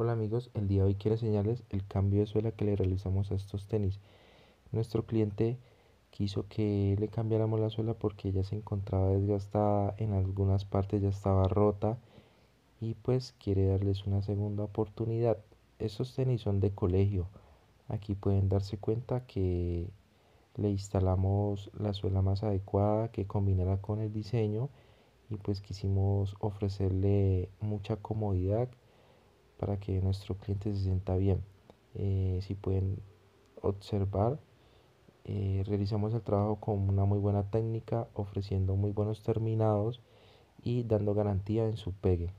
Hola amigos, el día de hoy quiero enseñarles el cambio de suela que le realizamos a estos tenis. Nuestro cliente quiso que le cambiáramos la suela porque ya se encontraba desgastada, en algunas partes ya estaba rota y pues quiere darles una segunda oportunidad. Estos tenis son de colegio. Aquí pueden darse cuenta que le instalamos la suela más adecuada que combinara con el diseño y pues quisimos ofrecerle mucha comodidad para que nuestro cliente se sienta bien. Eh, si pueden observar, eh, realizamos el trabajo con una muy buena técnica, ofreciendo muy buenos terminados y dando garantía en su pegue.